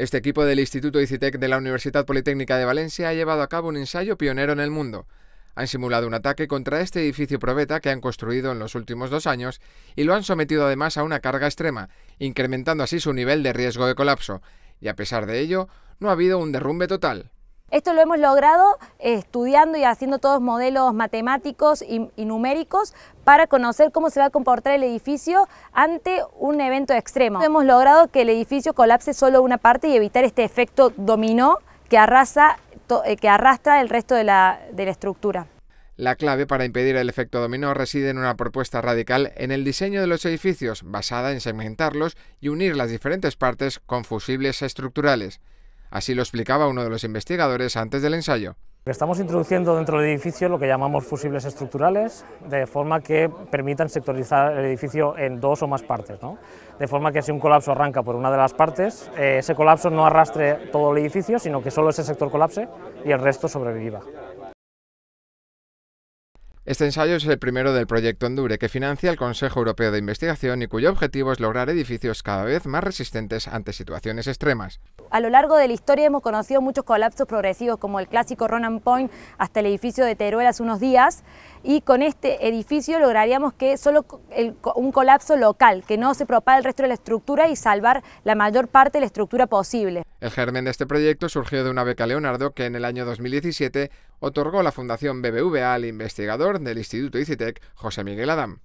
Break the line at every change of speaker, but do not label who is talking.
Este equipo del Instituto ICITEC de la Universidad Politécnica de Valencia ha llevado a cabo un ensayo pionero en el mundo. Han simulado un ataque contra este edificio probeta que han construido en los últimos dos años y lo han sometido además a una carga extrema, incrementando así su nivel de riesgo de colapso. Y a pesar de ello, no ha habido un derrumbe total.
Esto lo hemos logrado eh, estudiando y haciendo todos modelos matemáticos y, numéricos para conocer cómo se va a comportar el edificio ante un evento extremo. Hemos logrado que el edificio colapse solo una parte y evitar este efecto dominó que, arrasa, eh, que arrastra el resto de la estructura.
La clave para impedir el efecto dominó reside en una propuesta radical en el diseño de los edificios, basada en segmentarlos y unir las diferentes partes con fusibles estructurales. Así lo explicaba uno de los investigadores antes del ensayo.
Estamos introduciendo dentro del edificio lo que llamamos fusibles estructurales, de forma que permitan sectorizar el edificio en dos o más partes. De forma que si un colapso arranca por una de las partes, eh, ese colapso no arrastre todo el edificio, sino que solo ese sector colapse y el resto sobreviva.
Este ensayo es el primero del proyecto Endure, que financia el Consejo Europeo de Investigación y cuyo objetivo es lograr edificios cada vez más resistentes ante situaciones extremas.
A lo largo de la historia hemos conocido muchos colapsos progresivos, como el clásico Ronan Point hasta el edificio de Teruel hace unos días, y con este edificio lograríamos que solo un colapso local, que no se propague el resto de la estructura y salvar la mayor parte de la estructura posible.
El germen de este proyecto surgió de una beca Leonardo que en el año 2017 otorgó la Fundación BBVA al investigador del Instituto ICITEC, José Miguel Adam.